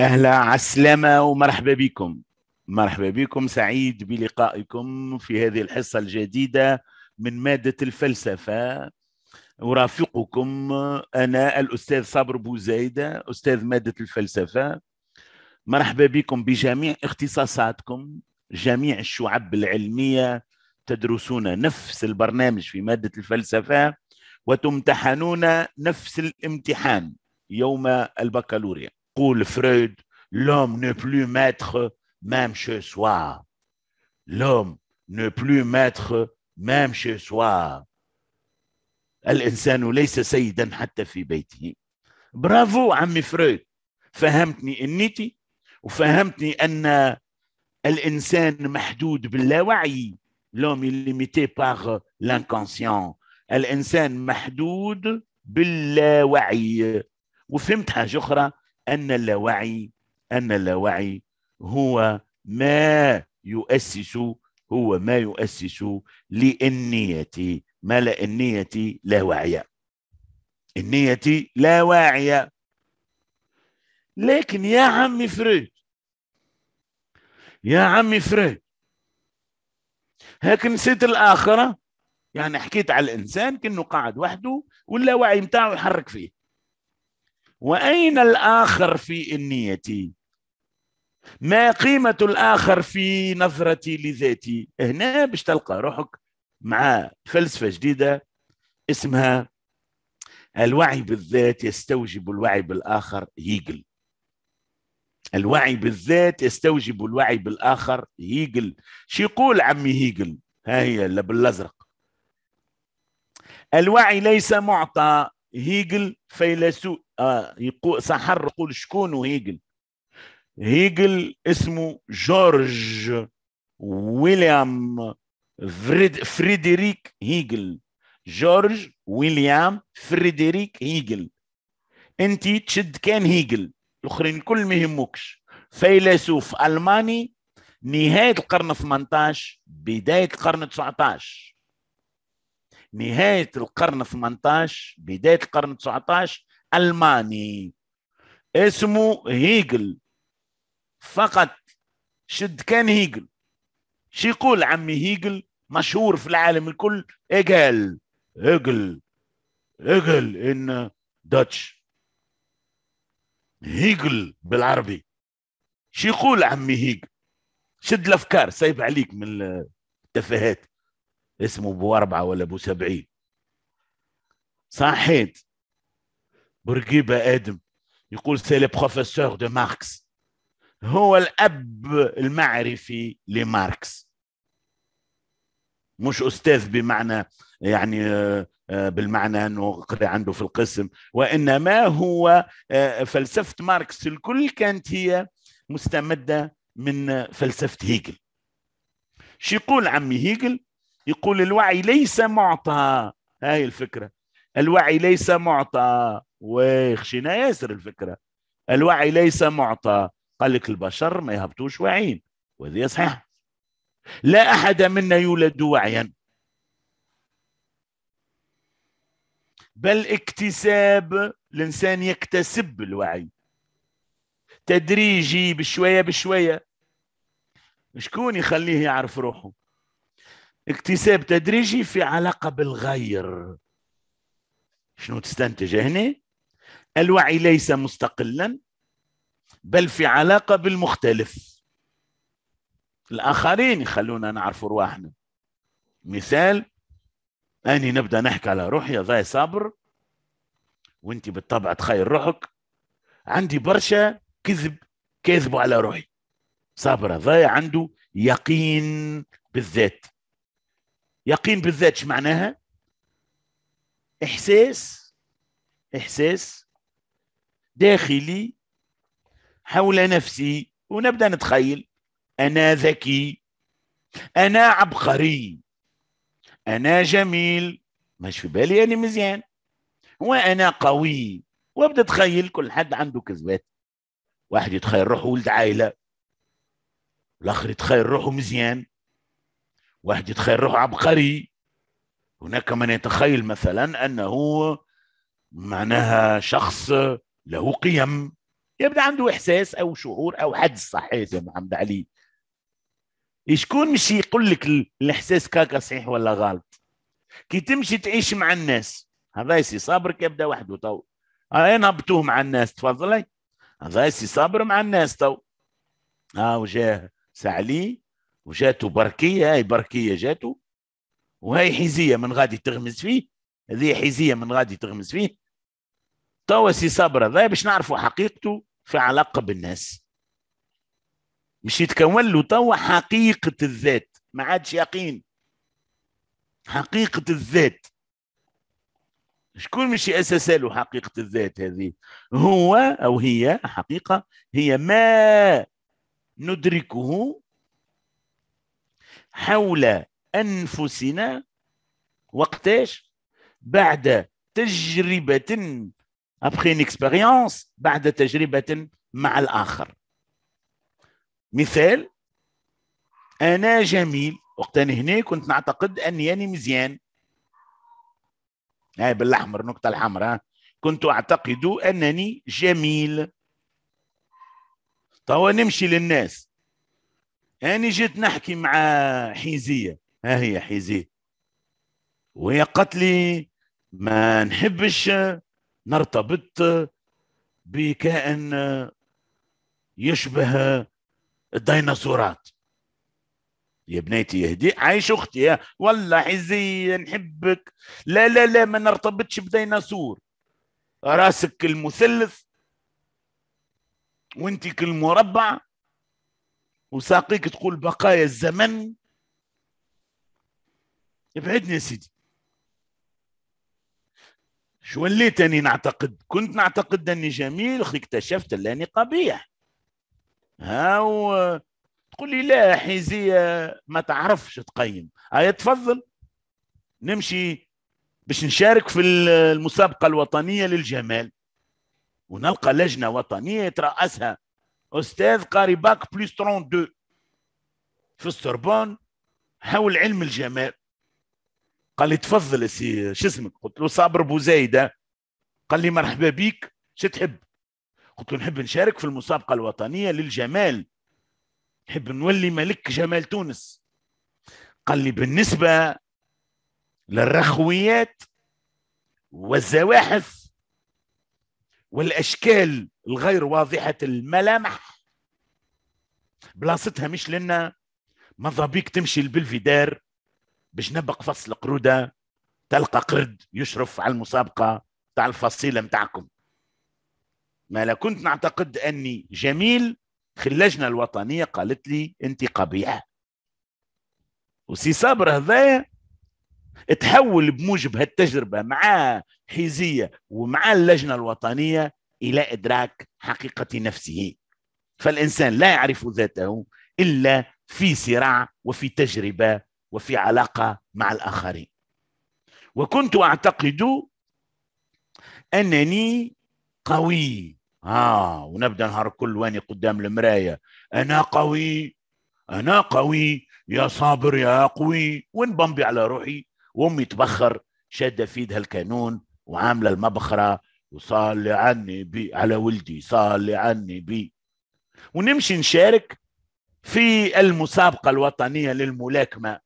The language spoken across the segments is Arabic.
اهلا عسلامة ومرحبا بكم مرحبا بكم سعيد بلقائكم في هذه الحصة الجديدة من مادة الفلسفة أرافقكم أنا الأستاذ صابر بوزيدة أستاذ مادة الفلسفة مرحبا بكم بجميع اختصاصاتكم جميع الشعب العلمية تدرسون نفس البرنامج في مادة الفلسفة وتمتحنون نفس الامتحان يوم البكالوريا pour Freud, l'homme ne plus maître même chez soi. L'homme ne plus maître même chez soi. الإنسان ليس سيدا حتى في بيته برافو عمي فرويد فهمتني إنيتي وفهمتني ان الانسان محدود باللاوعي لوم ليميتي باغ لانكونسيون الانسان محدود باللاوعي وفهمت حاجه اخرى أن اللاوعي أن اللاوعي هو ما يؤسس هو ما يؤسس لإنية ما لا لا واعية إنية لا واعية لكن يا عمي فريد يا عمي فريد هاك نسيت الآخرة يعني حكيت على الإنسان كأنه قاعد وحده واللاوعي متاعه يحرك فيه وأين الآخر في إنيتي ما قيمة الآخر في نظرتي لذاتي هنا باش تلقى روحك مع فلسفة جديدة اسمها الوعي بالذات يستوجب الوعي بالآخر هيجل الوعي بالذات يستوجب الوعي بالآخر هيجل شي يقول عمي هيجل ها هي اللي بالأزرق الوعي ليس معطى هيجل فيلسوف آه يقول سحر يقول شكون هيجل هيجل اسمه جورج ويليام فريد فريدريك هيجل جورج ويليام فريدريك هيجل انت تشد كان هيجل الاخرين الكل ما يهموكش فيلسوف الماني نهايه القرن 18 بدايه القرن 19 نهايه القرن 18 بدايه القرن 19 ألماني اسمه هيجل فقط شد كان هيجل شو يقول عمي هيجل مشهور في العالم الكل إيجل هيجل هيجل إن داتش هيجل بالعربي شو يقول عمي هيجل شد الأفكار سايب عليك من التفاهات اسمه بو أربعة ولا بو سبعين صحيت برجيبة آدم يقول سي بروفيسور دو ماركس هو الأب المعرفي لماركس مش أستاذ بمعنى يعني آه، آه، بالمعنى أنه قرأ عنده في القسم وإنما هو آه، فلسفة ماركس الكل كانت هي مستمدة من فلسفة هيجل شو يقول عمي هيجل يقول الوعي ليس معطى هاي الفكرة الوعي ليس معطى وخشينا ياسر الفكرة الوعي ليس معطى قال لك البشر ما يهبطوش واعيين وهذا صحيح لا أحد منا يولد وعيا بل اكتساب الإنسان يكتسب الوعي تدريجي بشوية بشوية شكون يخليه يعرف روحه اكتساب تدريجي في علاقة بالغير شنو تستنتج هنا الوعي ليس مستقلا بل في علاقه بالمختلف الاخرين يخلونا نعرف رواحنا مثال اني نبدا نحكي على روحي ضاي صبر وانت بالطبع تخيل روحك عندي برشا كذب كذبوا على روحي صابر هذايا عنده يقين بالذات يقين بالذات ايش معناها احساس احساس داخلي حول نفسي ونبدا نتخيل انا ذكي انا عبقري انا جميل مش في بالي انا مزيان وانا قوي وابدا تخيل كل حد عنده كذبات واحد يتخيل روحه ولد عائله الاخر يتخيل روحه مزيان واحد يتخيل روحه عبقري هناك من يتخيل مثلا انه معناها شخص له قيم يبدا عنده احساس او شعور او حدس صحيح زي ما عم علي شكون مش يقول لك الاحساس كاكا صحيح ولا غلط كي تمشي تعيش مع الناس هذا سي صابر يبدا وحده تو انا هبطوه مع الناس تفضلي هذا سي صابر مع الناس تو ها وجاه سعلي وجاته بركيه هاي بركيه جاته وهاي حزيه من غادي تغمز فيه هذه حزيه من غادي تغمز فيه مستوى سي صبره ذا باش نعرفوا حقيقته في علاقه بالناس مش يتكون له توا حقيقه الذات ما عادش يقين حقيقه الذات شكون مش يأسس له حقيقة الذات هذه هو أو هي حقيقة هي ما ندركه حول أنفسنا وقتاش بعد تجربة ابخين اكسبيريونس بعد تجربه مع الاخر مثال انا جميل وقت انا هنا كنت نعتقد اني مزيان هاي بالاحمر النقطه الحمراء كنت اعتقد انني جميل توا طيب، نمشي للناس أنا جيت نحكي مع حيزية ها هي حيزية وهي قالت لي ما نحبش نرتبط بكائن يشبه الديناصورات يا بنيتي يا هدي عايش اختي يا والله حزين نحبك لا لا لا ما نرتبطش بديناصور راسك المثلث وانت كالمربع وساقيك تقول بقايا الزمن ابعدني يا سيدي شو وليتني نعتقد كنت نعتقد أني جميل اكتشفت أني قبيح هاو تقول لي لا حيزية ما تعرفش تقيم هيا تفضل نمشي باش نشارك في المسابقة الوطنية للجمال ونلقى لجنة وطنية يترأسها أستاذ قاري باك بلس 32 في السربون حول علم الجمال قال لي تفضل سي شو اسمك قلت له صابر بوزايدة قال لي مرحبا بيك شو تحب قلت له نحب نشارك في المسابقة الوطنية للجمال نحب نولي ملك جمال تونس قال لي بالنسبة للرخويات والزواحف والاشكال الغير واضحه الملامح بلاصتها مش لنا ماذا بيك تمشي لبلفيدار بجنبك فصل قرودة تلقى قرد يشرف على المسابقة تاع الفصيلة متاعكم ما لا كنت نعتقد أني جميل في اللجنة الوطنية قالت لي أنت قبيح وسي صابر هذايا تحول بموجب هالتجربة مع حيزية ومع اللجنة الوطنية إلى إدراك حقيقة نفسه فالإنسان لا يعرف ذاته إلا في صراع وفي تجربة وفي علاقه مع الاخرين وكنت اعتقد انني قوي اه ونبدا نهار كل واني قدام المرايه انا قوي انا قوي يا صابر يا قوي ونبمبي على روحي وامي تبخر شاده في ايدها الكانون وعامله المبخره وصلي عني بي على ولدي صلي عني بي ونمشي نشارك في المسابقة الوطنية للملاكمة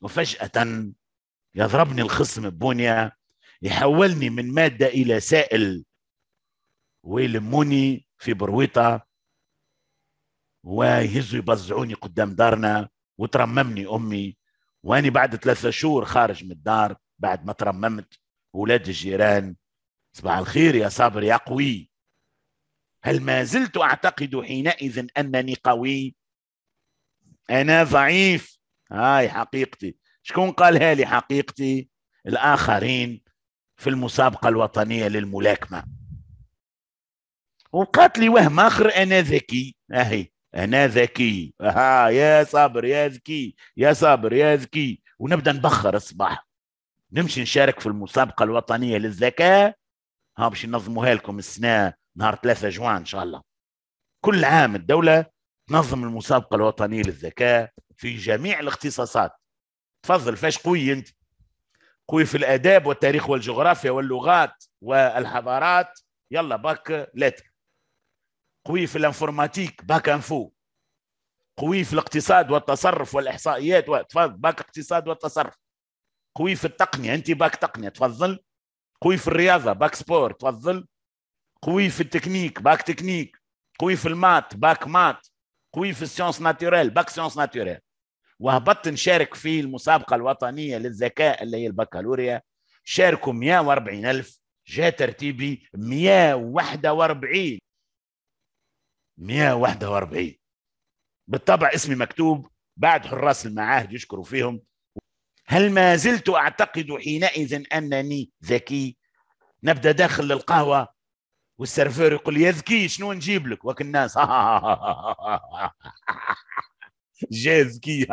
وفجأة يضربني الخصم ببنية يحولني من مادة إلى سائل ويلموني في برويطة ويهزوا يبزعوني قدام دارنا وترممني أمي وأني بعد ثلاثة شهور خارج من الدار بعد ما ترممت ولاد الجيران صباح الخير يا صابر يا قوي هل ما زلت أعتقد حينئذ أنني قوي أنا ضعيف هاي حقيقتي شكون قالها لي حقيقتي الآخرين في المسابقة الوطنية للملاكمة وقالت لي وهم آخر أنا ذكي أهي أنا ذكي أها يا صابر يا ذكي يا صابر يا ذكي ونبدأ نبخر الصباح نمشي نشارك في المسابقة الوطنية للذكاء ها باش ننظموها لكم السنة نهار 3 جوان إن شاء الله كل عام الدولة تنظم المسابقة الوطنية للذكاء في جميع الاختصاصات تفضل فاش قوي انت قوي في الاداب والتاريخ والجغرافيا واللغات والحضارات يلا باك لتر قوي في الانفورماتيك باك انفو قوي في الاقتصاد والتصرف والاحصائيات تفضل باك اقتصاد والتصرف قوي في التقنيه انت باك تقنيه تفضل قوي في الرياضه باك سبور تفضل قوي في التكنيك باك تكنيك قوي في المات باك مات قوي في السيونس ناتوريل باك سيونس ناتوريل وهبطت نشارك في المسابقة الوطنية للذكاء اللي هي البكالوريا شاركوا 140 ألف جاء ترتيبي 141 141 بالطبع اسمي مكتوب بعد حراس المعاهد يشكروا فيهم هل ما زلت أعتقد حينئذ أنني ذكي نبدأ داخل القهوة والسيرفير يقول يا ذكي شنو نجيب لك وك الناس جاي ذكي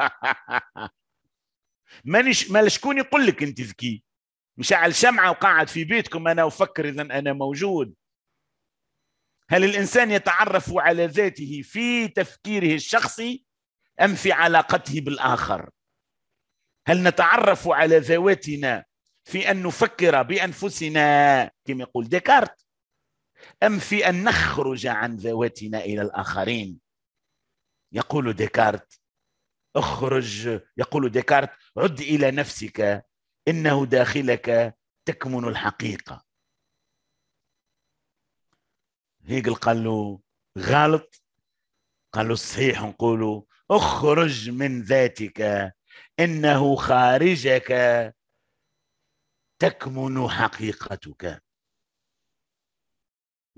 مانيش مال شكون يقول لك انت ذكي مش على الشمعة وقاعد في بيتكم انا افكر اذا انا موجود هل الانسان يتعرف على ذاته في تفكيره الشخصي ام في علاقته بالاخر هل نتعرف على ذواتنا في ان نفكر بانفسنا كما يقول ديكارت ام في ان نخرج عن ذواتنا الى الاخرين يقول ديكارت اخرج يقول ديكارت عد الى نفسك انه داخلك تكمن الحقيقه هيجل قال له غلط قال له صحيح نقول اخرج من ذاتك انه خارجك تكمن حقيقتك أنا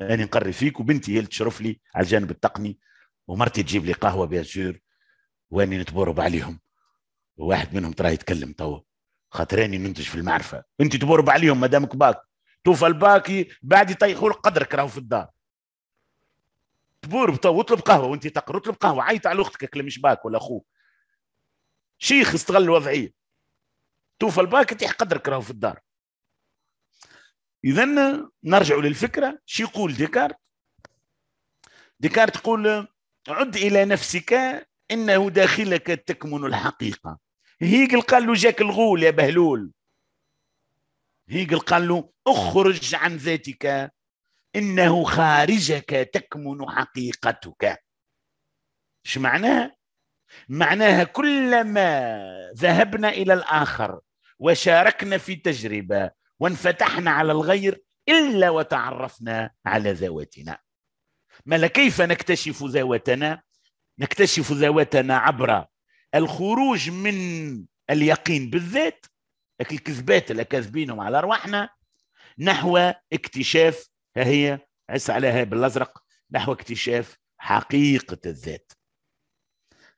يعني نقري فيك وبنتي هي اللي تشرف لي على الجانب التقني ومرتي تجيب لي قهوة بيان سور واني نتبورب عليهم وواحد منهم تراه يتكلم توا راني ننتج في المعرفه انت تبورب عليهم ما دامك باك توفى الباكي بعد يطيحوا لك قدرك راهو في الدار تبورب توا اطلب قهوه وانت تقرا اطلب قهوه عيط على اختك اللي مش باك ولا اخوك شيخ استغل الوضعيه توفى الباك يطيح قدرك راهو في الدار اذا نرجع للفكره شو يقول ديكارت ديكارت يقول عد الى نفسك انه داخلك تكمن الحقيقه هيجل قال له جاك الغول يا بهلول هيجل قال له اخرج عن ذاتك انه خارجك تكمن حقيقتك ايش معناها معناها كلما ذهبنا الى الاخر وشاركنا في تجربه وانفتحنا على الغير الا وتعرفنا على ذواتنا ما كيف نكتشف ذواتنا نكتشف ذواتنا عبر الخروج من اليقين بالذات الكذبات اللي كاذبينهم على ارواحنا نحو اكتشاف ها هي عس عليها بالازرق نحو اكتشاف حقيقه الذات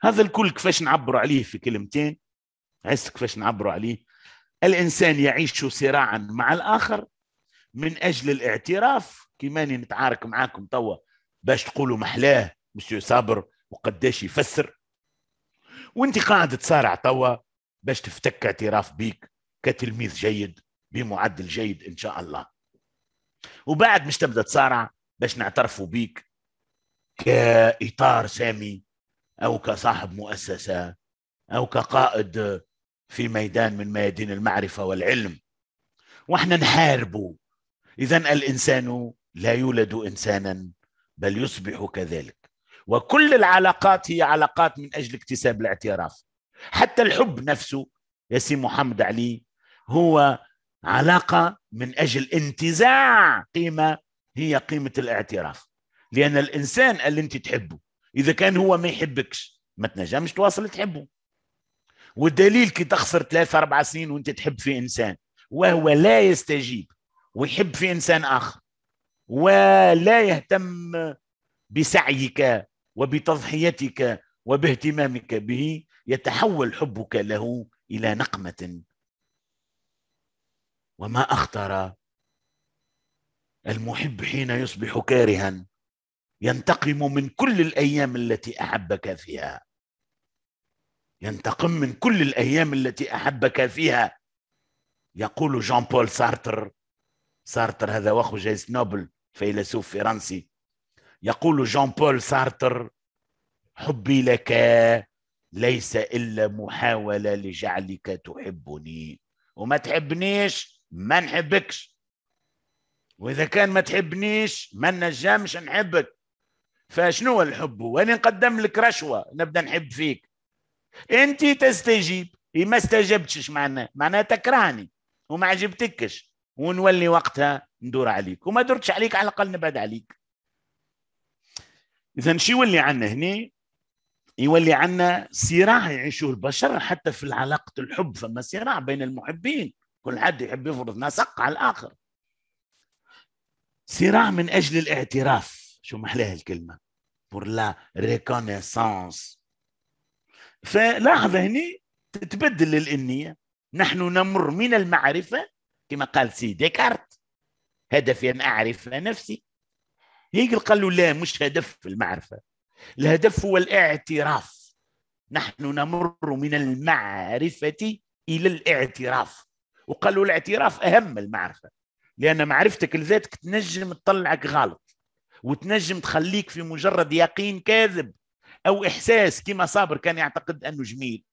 هذا الكل كيفاش نعبروا عليه في كلمتين عس كيفاش نعبروا عليه الانسان يعيش صراعا مع الاخر من اجل الاعتراف كيماني نتعارك معاكم توا باش تقولوا محلاه مسيو صابر وقداش يفسر وانت قاعد تصارع توا باش تفتك اعتراف بيك كتلميذ جيد بمعدل جيد ان شاء الله وبعد مش تبدا تصارع باش نعترفوا بيك كاطار سامي او كصاحب مؤسسه او كقائد في ميدان من ميادين المعرفه والعلم واحنا نحاربوا اذا الانسان لا يولد انسانا بل يصبح كذلك وكل العلاقات هي علاقات من أجل اكتساب الاعتراف حتى الحب نفسه يا سي محمد علي هو علاقة من أجل انتزاع قيمة هي قيمة الاعتراف لأن الإنسان اللي أنت تحبه إذا كان هو ما يحبكش ما تنجمش تواصل تحبه والدليل كي تخسر ثلاثة أربع سنين وأنت تحب في إنسان وهو لا يستجيب ويحب في إنسان آخر ولا يهتم بسعيك وبتضحيتك وباهتمامك به يتحول حبك له الى نقمه وما اخطر المحب حين يصبح كارها ينتقم من كل الايام التي احبك فيها ينتقم من كل الايام التي احبك فيها يقول جان بول سارتر سارتر هذا واخو جايز نوبل فيلسوف فرنسي يقول جان بول سارتر حبي لك ليس الا محاوله لجعلك تحبني وما تحبنيش ما نحبكش واذا كان ما تحبنيش ما نجمش نحبك فشنو الحب وانا نقدم لك رشوه نبدا نحب فيك انت تستجيب ما استجبتش معناه معناه تكرهني وما عجبتكش ونولي وقتها ندور عليك وما درتش عليك على الاقل نبعد عليك اذا شو يولي عنا هني يولي عنا صراع يعيشوه البشر حتى في علاقة الحب فما صراع بين المحبين كل حد يحب يفرض نسق على الآخر صراع من أجل الاعتراف شو محلاها الكلمة بور لا ريكونيسونس فلاحظ هني تتبدل الأنية نحن نمر من المعرفة كما قال سي ديكارت هدفي أن أعرف نفسي هيجل قال له لا مش هدف المعرفة الهدف هو الاعتراف نحن نمر من المعرفة إلى الاعتراف وقالوا الاعتراف أهم المعرفة لأن معرفتك لذاتك تنجم تطلعك غلط وتنجم تخليك في مجرد يقين كاذب أو إحساس كما صابر كان يعتقد أنه جميل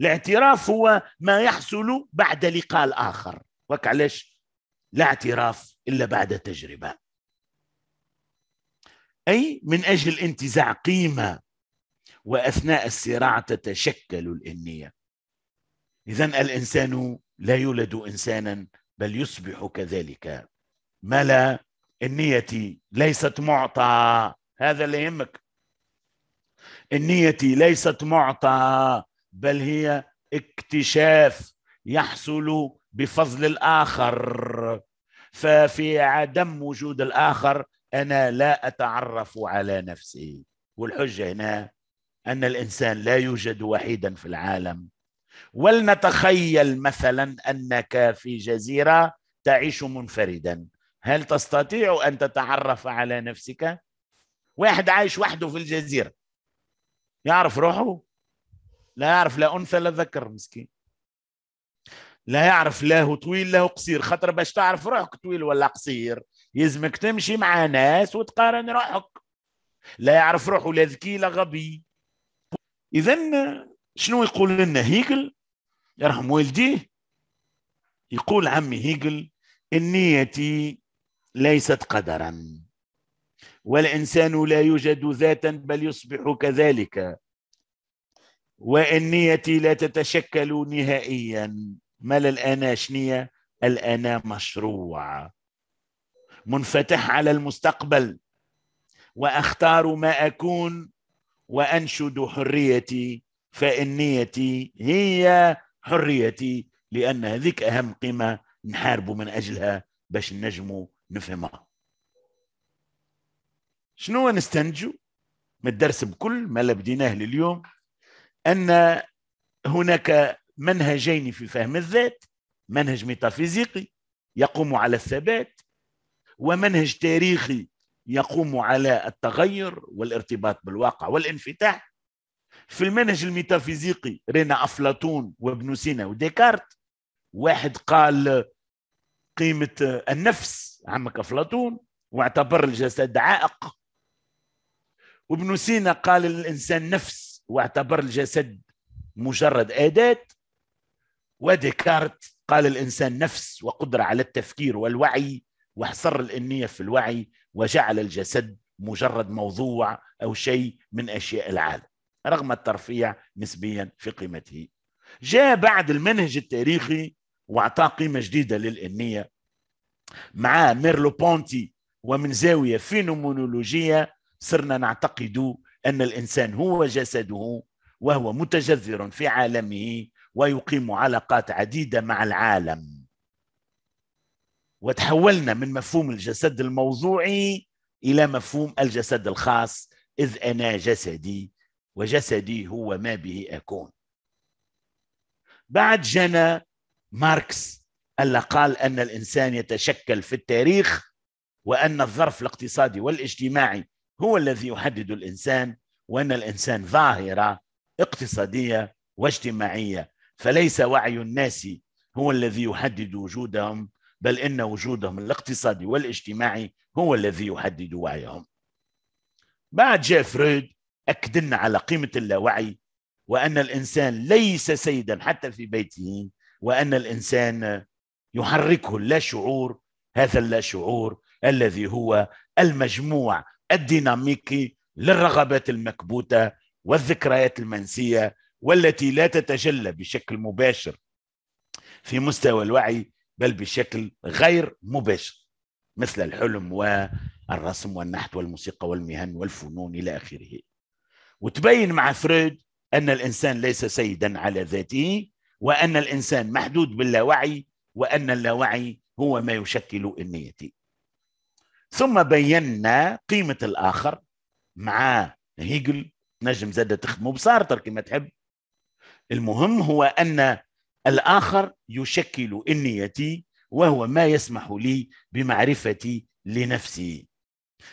الاعتراف هو ما يحصل بعد لقاء الآخر وكعلش علاش لا اعتراف إلا بعد تجربة أي من أجل انتزاع قيمة وأثناء الصراع تتشكل الإنية إذا الإنسان لا يولد إنسانا بل يصبح كذلك ملا النية ليست معطى هذا اللي يهمك النية ليست معطى بل هي اكتشاف يحصل بفضل الآخر ففي عدم وجود الآخر انا لا اتعرف على نفسي والحجه هنا ان الانسان لا يوجد وحيدا في العالم ولنتخيل مثلا انك في جزيره تعيش منفردا هل تستطيع ان تتعرف على نفسك واحد عايش وحده في الجزيره يعرف روحه لا يعرف لا انثى لا ذكر مسكين لا يعرف له طويل له قصير خاطر باش تعرف روحك طويل ولا قصير يلزمك تمشي مع ناس وتقارن روحك لا يعرف روحه لا ذكي لا غبي اذا شنو يقول لنا هيجل يرحم والديه يقول عمي هيجل النية ليست قدرا والإنسان لا يوجد ذاتا بل يصبح كذلك والنية لا تتشكل نهائيا مال الآن شنية الآن مشروع منفتح على المستقبل وأختار ما أكون وأنشد حريتي فإنيتي هي حريتي لأن هذيك أهم قيمة نحاربوا من أجلها باش نجموا نفهمها شنو نستنتجوا من الدرس بكل ما بديناه لليوم أن هناك منهجين في فهم الذات منهج ميتافيزيقي يقوم على الثبات ومنهج تاريخي يقوم على التغير والارتباط بالواقع والانفتاح في المنهج الميتافيزيقي رينا أفلاطون وابن سينا وديكارت واحد قال قيمة النفس عمك أفلاطون واعتبر الجسد عائق وابن سينا قال الإنسان نفس واعتبر الجسد مجرد أداة وديكارت قال الإنسان نفس وقدرة على التفكير والوعي وحصر الإنية في الوعي وجعل الجسد مجرد موضوع أو شيء من أشياء العالم رغم الترفيع نسبيا في قيمته جاء بعد المنهج التاريخي واعطاه قيمه جديده للإنية مع ميرلو بونتي ومن زاويه فينومونولوجيه صرنا نعتقد ان الانسان هو جسده وهو متجذر في عالمه ويقيم علاقات عديده مع العالم وتحولنا من مفهوم الجسد الموضوعي الى مفهوم الجسد الخاص اذ انا جسدي وجسدي هو ما به اكون بعد جنى ماركس الا قال ان الانسان يتشكل في التاريخ وان الظرف الاقتصادي والاجتماعي هو الذي يحدد الانسان وان الانسان ظاهره اقتصاديه واجتماعيه فليس وعي الناس هو الذي يحدد وجودهم بل ان وجودهم الاقتصادي والاجتماعي هو الذي يحدد وعيهم بعد جاء فرويد اكد لنا على قيمه اللاوعي وان الانسان ليس سيدا حتى في بيته وان الانسان يحركه شعور هذا شعور الذي هو المجموع الديناميكي للرغبات المكبوته والذكريات المنسيه والتي لا تتجلى بشكل مباشر في مستوى الوعي بل بشكل غير مباشر مثل الحلم والرسم والنحت والموسيقى والمهن والفنون إلى آخره وتبين مع فرويد أن الإنسان ليس سيدا على ذاته وأن الإنسان محدود باللاوعي وأن اللاوعي هو ما يشكل النية ثم بينا قيمة الآخر مع هيجل نجم زادة تخدمه بصارتر كما تحب المهم هو أن الآخر يشكل إنيتي وهو ما يسمح لي بمعرفتي لنفسي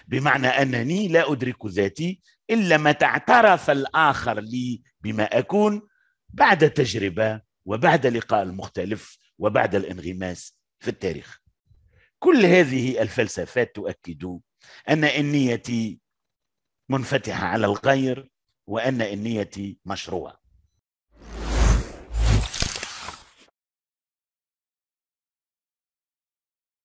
بمعنى أنني لا أدرك ذاتي إلا متى اعترف الآخر لي بما أكون بعد تجربة وبعد لقاء المختلف وبعد الانغماس في التاريخ كل هذه الفلسفات تؤكد أن إنيتي منفتحة على الغير وأن إنيتي مشروعه